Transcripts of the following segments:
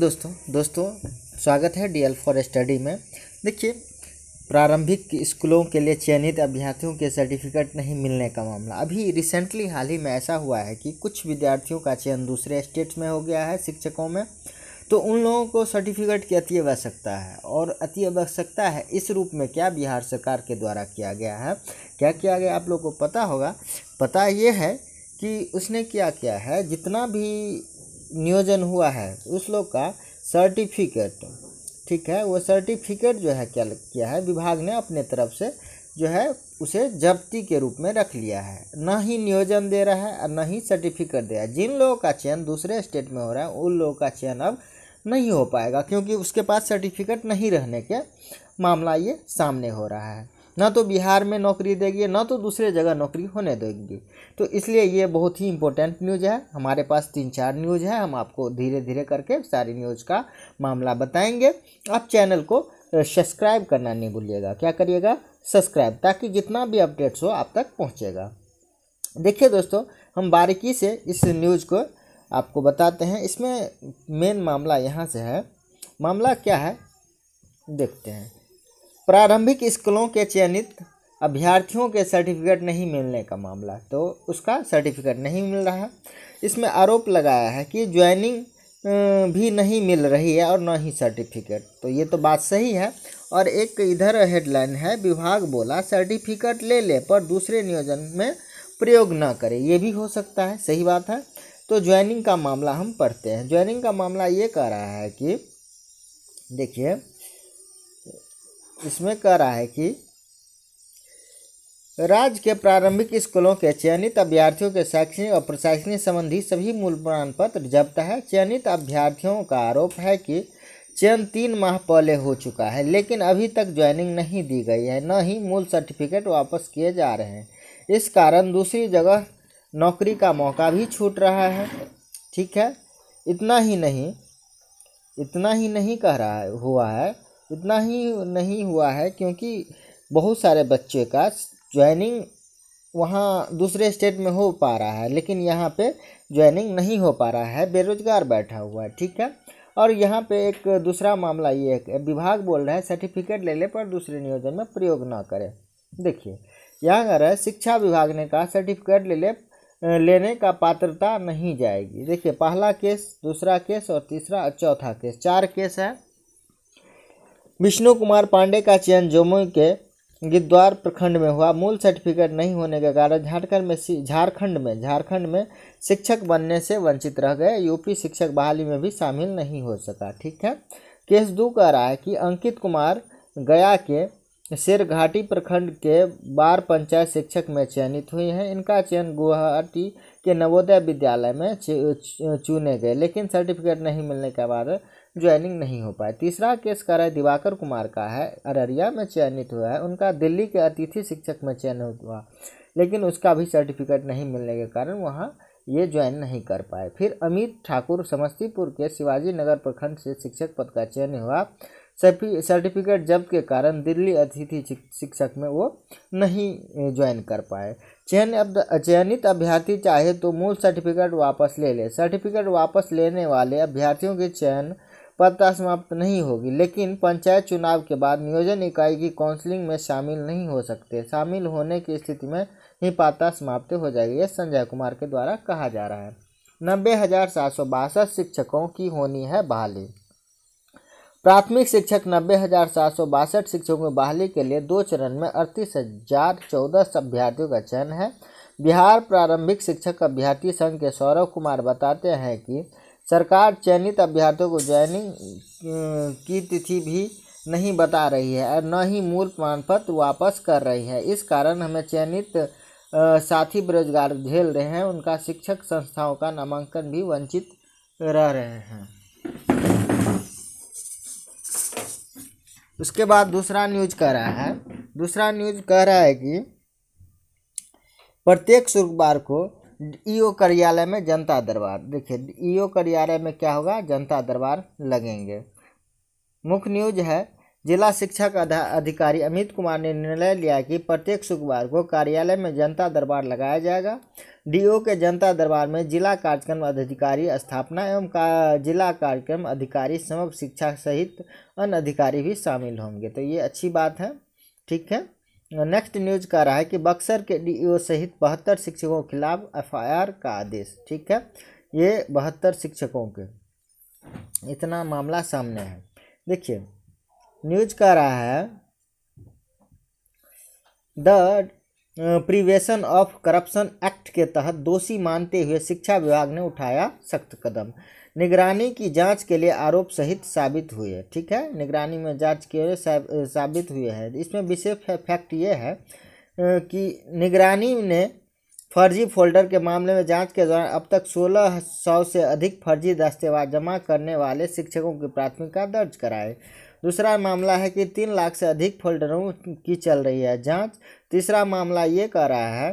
दोस्तों दोस्तों स्वागत है डीएल फॉर स्टडी में देखिए प्रारंभिक स्कूलों के लिए चयनित अभ्यर्थियों के सर्टिफिकेट नहीं मिलने का मामला अभी रिसेंटली हाल ही में ऐसा हुआ है कि कुछ विद्यार्थियों का चयन दूसरे स्टेट्स में हो गया है शिक्षकों में तो उन लोगों को सर्टिफिकेट की अति आवश्यकता है और अति आवश्यकता है इस रूप में क्या बिहार सरकार के द्वारा किया गया है क्या किया गया आप लोग को पता होगा पता ये है कि उसने क्या किया है जितना भी नियोजन हुआ है उस लोग का सर्टिफिकेट ठीक है वो सर्टिफिकेट जो है क्या किया है विभाग ने अपने तरफ से जो है उसे जब्ती के रूप में रख लिया है न ही नियोजन दे रहा है और न ही सर्टिफिकेट दे रहा है जिन लोगों का चयन दूसरे स्टेट में हो रहा है उन लोगों का चयन अब नहीं हो पाएगा क्योंकि उसके पास सर्टिफिकेट नहीं रहने के मामला ये सामने हो रहा है ना तो बिहार में नौकरी देगी ना तो दूसरे जगह नौकरी होने देगी तो इसलिए ये बहुत ही इंपॉर्टेंट न्यूज़ है हमारे पास तीन चार न्यूज़ है हम आपको धीरे धीरे करके सारी न्यूज़ का मामला बताएंगे आप चैनल को सब्सक्राइब करना नहीं भूलिएगा क्या करिएगा सब्सक्राइब ताकि जितना भी अपडेट्स हो आप तक पहुँचेगा देखिए दोस्तों हम बारीकी से इस न्यूज़ को आपको बताते हैं इसमें मेन मामला यहाँ से है मामला क्या है देखते हैं प्रारंभिक स्कूलों के चयनित अभ्यर्थियों के सर्टिफिकेट नहीं मिलने का मामला तो उसका सर्टिफिकेट नहीं मिल रहा है इसमें आरोप लगाया है कि ज्वाइनिंग भी नहीं मिल रही है और ना ही सर्टिफिकेट तो ये तो बात सही है और एक इधर हेडलाइन है विभाग बोला सर्टिफिकेट ले ले पर दूसरे नियोजन में प्रयोग ना करें ये भी हो सकता है सही बात है तो ज्वाइनिंग का मामला हम पढ़ते हैं ज्वाइनिंग का मामला ये कह रहा है कि देखिए इसमें कह रहा है कि राज्य के प्रारंभिक स्कूलों के चयनित अभ्यर्थियों के शैक्षणिक और प्रशासनिक संबंधी सभी मूल प्रमाण पत्र जब्त है चयनित अभ्यर्थियों का आरोप है कि चयन तीन माह पहले हो चुका है लेकिन अभी तक ज्वाइनिंग नहीं दी गई है न ही मूल सर्टिफिकेट वापस किए जा रहे हैं इस कारण दूसरी जगह नौकरी का मौका भी छूट रहा है ठीक है इतना ही नहीं इतना ही नहीं कह रहा है हुआ है उतना ही नहीं हुआ है क्योंकि बहुत सारे बच्चे का ज्वाइनिंग वहाँ दूसरे स्टेट में हो पा रहा है लेकिन यहाँ पे ज्वाइनिंग नहीं हो पा रहा है बेरोजगार बैठा हुआ है ठीक है और यहाँ पे एक दूसरा मामला ये है विभाग बोल रहा है सर्टिफिकेट ले ले पर दूसरे नियोजन में प्रयोग ना करें देखिए यहाँ कह रहा है शिक्षा विभाग ने कहा सर्टिफिकेट ले ले लेने का पात्रता नहीं जाएगी देखिए पहला केस दूसरा केस और तीसरा चौथा केस चार केस है विष्णु कुमार पांडे का चयन जमुई के गिद्वार प्रखंड में हुआ मूल सर्टिफिकेट नहीं होने के कारण झारखंड में झारखंड में झारखंड में शिक्षक बनने से वंचित रह गए यूपी शिक्षक बहाली में भी शामिल नहीं हो सका ठीक है केस दो कह रहा है कि अंकित कुमार गया के शेर घाटी प्रखंड के बार पंचायत शिक्षक में चयनित हुई हैं इनका चयन गुवाहाटी के नवोदय विद्यालय में चुने गए लेकिन सर्टिफिकेट नहीं मिलने के बाद ज्वाइनिंग नहीं हो पाए तीसरा केस कार्य दिवाकर कुमार का है अररिया में चयनित हुआ है उनका दिल्ली के अतिथि शिक्षक में चयनित हुआ लेकिन उसका भी सर्टिफिकेट नहीं मिलने के कारण वहाँ ये ज्वाइन नहीं कर पाए फिर अमित ठाकुर समस्तीपुर के शिवाजी नगर प्रखंड से शिक्षक पद का चयन हुआ सर्टिफिकेट जब्त के कारण दिल्ली अतिथि शिक्षक में वो नहीं ज्वाइन कर पाए चयन अब चयनित अभ्यर्थी चाहे तो मूल सर्टिफिकेट वापस ले ले सर्टिफिकेट वापस लेने वाले अभ्यर्थियों के चयन पता समाप्त नहीं होगी लेकिन पंचायत चुनाव के बाद नियोजन इकाई की काउंसलिंग में शामिल नहीं हो सकते शामिल होने की स्थिति में ही पाता समाप्त हो जाएगी यह संजय कुमार के द्वारा कहा जा रहा है नब्बे हज़ार सात सौ बासठ शिक्षकों की होनी है बहाली प्राथमिक शिक्षक नब्बे हज़ार सात सौ बासठ शिक्षकों की बहाली के लिए दो चरण में अड़तीस हज़ार चौदह अभ्यर्थियों का चयन है बिहार प्रारंभिक शिक्षक अभ्यर्थी संघ के सौरभ कुमार बताते हैं कि सरकार चयनित अभ्यर्थियों को ज्वाइनिंग अं, की तिथि भी नहीं बता रही है और न ही मूल प्रमाण पत्र वापस कर रही है इस कारण हमें चयनित साथी बेरोजगार झेल रहे हैं उनका शिक्षक संस्थाओं का नामांकन भी वंचित रह रहे हैं उसके बाद दूसरा न्यूज कह रहा है दूसरा न्यूज कह रहा है कि प्रत्येक शुक्रवार को ईओ कार्यालय में जनता दरबार देखिए ईओ कार्यालय में क्या होगा जनता दरबार लगेंगे मुख्य न्यूज है जिला शिक्षक अधिकारी अमित कुमार ने निर्णय लिया कि प्रत्येक शुक्रवार को कार्यालय में जनता दरबार लगाया जाएगा डीओ के जनता दरबार में जिला कार्यक्रम अधिकारी स्थापना एवं का जिला कार्यक्रम अधिकारी समग्र शिक्षा सहित अन्य अधिकारी भी शामिल होंगे तो ये अच्छी बात है ठीक है नेक्स्ट न्यूज कह रहा है कि बक्सर के डीईओ e सहित बहत्तर शिक्षकों के खिलाफ एफआईआर का आदेश ठीक है ये बहत्तर शिक्षकों के इतना मामला सामने है देखिए न्यूज कह रहा है the prevention of corruption act के तहत दोषी मानते हुए शिक्षा विभाग ने उठाया सख्त कदम निगरानी की जांच के लिए आरोप सहित साबित हुई है ठीक है निगरानी में जांच के लिए साबित हुए है इसमें विशेष फैक्ट ये है कि निगरानी ने फर्जी फोल्डर के मामले में जांच के दौरान अब तक सोलह सौ से अधिक फर्जी दस्तावेज जमा करने वाले शिक्षकों की प्राथमिकता दर्ज कराए दूसरा मामला है कि तीन लाख से अधिक फोल्डरों की चल रही है जाँच तीसरा मामला ये कह रहा है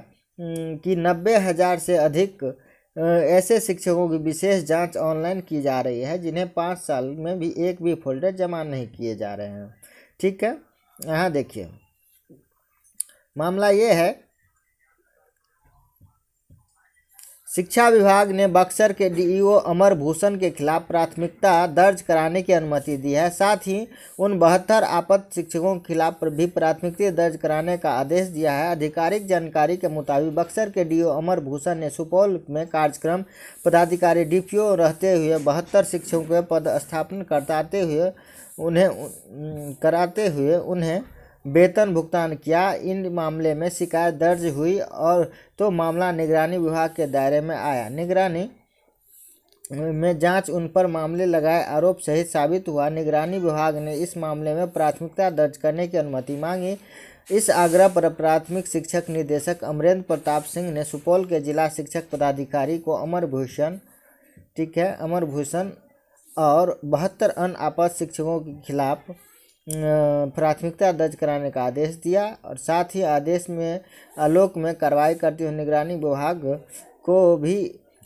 कि नब्बे हज़ार से अधिक ऐसे शिक्षकों की विशेष जांच ऑनलाइन की जा रही है जिन्हें पाँच साल में भी एक भी फोल्डर जमा नहीं किए जा रहे हैं ठीक है यहाँ देखिए मामला ये है शिक्षा विभाग ने बक्सर के डीईओ अमर भूषण के खिलाफ प्राथमिकता दर्ज कराने की अनुमति दी है साथ ही उन बहत्तर आपद शिक्षकों के खिलाफ भी प्राथमिकता दर्ज कराने का आदेश दिया है आधिकारिक जानकारी के मुताबिक बक्सर के डीईओ अमर भूषण ने सुपौल में कार्यक्रम पदाधिकारी डीपीओ रहते हुए बहत्तर शिक्षकों के पद स्थापन कराते हुए उन्हें कराते हुए उन्हें वेतन भुगतान किया इन मामले में शिकायत दर्ज हुई और तो मामला निगरानी विभाग के दायरे में आया निगरानी में जांच उन पर मामले लगाए आरोप सहित साबित हुआ निगरानी विभाग ने इस मामले में प्राथमिकता दर्ज करने की अनुमति मांगी इस आग्रह पर प्राथमिक शिक्षक निदेशक अमरेंद्र प्रताप सिंह ने सुपौल के जिला शिक्षक पदाधिकारी को अमर भूषण ठीक है अमर भूषण और बहत्तर अन्य आपद शिक्षकों के खिलाफ प्राथमिकता दर्ज कराने का आदेश दिया और साथ ही आदेश में आलोक में कार्रवाई करते हुए निगरानी विभाग को भी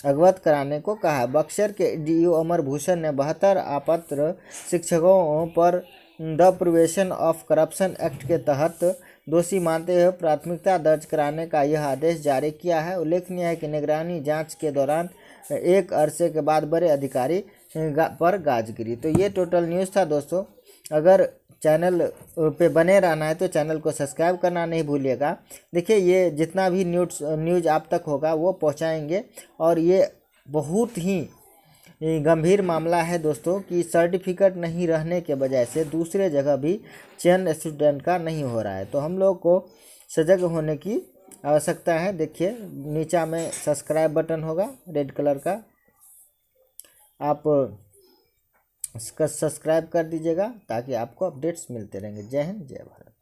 अगवत कराने को कहा बक्सर के ओ अमर भूषण ने बहत्तर आपत्र शिक्षकों पर the prevention of corruption act के तहत दोषी मानते हुए प्राथमिकता दर्ज कराने का यह आदेश जारी किया है उल्लेखनीय है कि निगरानी जांच के दौरान एक अरसे के बाद बड़े अधिकारी पर गाज गिरी तो ये टोटल न्यूज़ था दोस्तों अगर चैनल पे बने रहना है तो चैनल को सब्सक्राइब करना नहीं भूलिएगा देखिए ये जितना भी न्यूज न्यूज आप तक होगा वो पहुंचाएंगे और ये बहुत ही गंभीर मामला है दोस्तों कि सर्टिफिकेट नहीं रहने के वजह से दूसरे जगह भी चयन स्टूडेंट का नहीं हो रहा है तो हम लोग को सजग होने की आवश्यकता है देखिए नीचा में सब्सक्राइब बटन होगा रेड कलर का आप इसका सब्सक्राइब कर दीजिएगा ताकि आपको अपडेट्स मिलते रहेंगे जय हिंद जय भारत